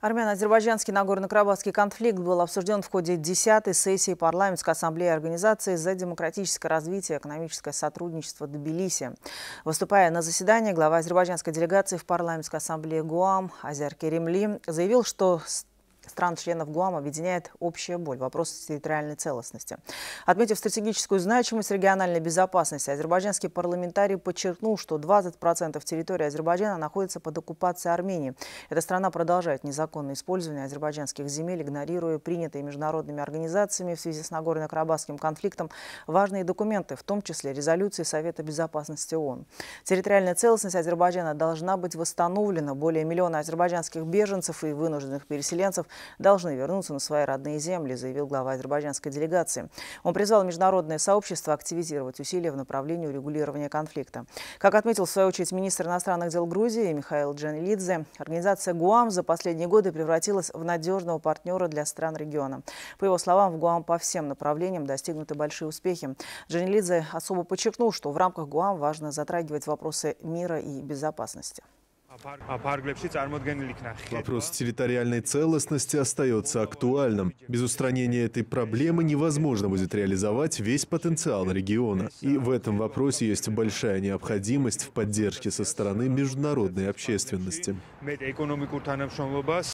Армяно-азербайджанский Нагорно-Карабахский конфликт был обсужден в ходе 10-й сессии парламентской ассамблеи Организации за демократическое развитие и экономическое сотрудничество Тбилиси. Выступая на заседании, глава азербайджанской делегации в парламентской ассамблее ГУАМ Азер Керемли заявил, что стран-членов ГУАМ объединяет общая боль – вопрос территориальной целостности. Отметив стратегическую значимость региональной безопасности, азербайджанский парламентарий подчеркнул, что 20% территории Азербайджана находится под оккупацией Армении. Эта страна продолжает незаконное использование азербайджанских земель, игнорируя принятые международными организациями в связи с Нагорно-Карабахским конфликтом важные документы, в том числе резолюции Совета безопасности ООН. Территориальная целостность Азербайджана должна быть восстановлена. Более миллиона азербайджанских беженцев и вынужденных переселенцев – должны вернуться на свои родные земли, заявил глава азербайджанской делегации. Он призвал международное сообщество активизировать усилия в направлении урегулирования конфликта. Как отметил в свою очередь министр иностранных дел Грузии Михаил Джанилидзе, организация ГУАМ за последние годы превратилась в надежного партнера для стран региона. По его словам, в ГУАМ по всем направлениям достигнуты большие успехи. Джанилидзе особо подчеркнул, что в рамках ГУАМ важно затрагивать вопросы мира и безопасности. Вопрос территориальной целостности остается актуальным. Без устранения этой проблемы невозможно будет реализовать весь потенциал региона. И в этом вопросе есть большая необходимость в поддержке со стороны международной общественности.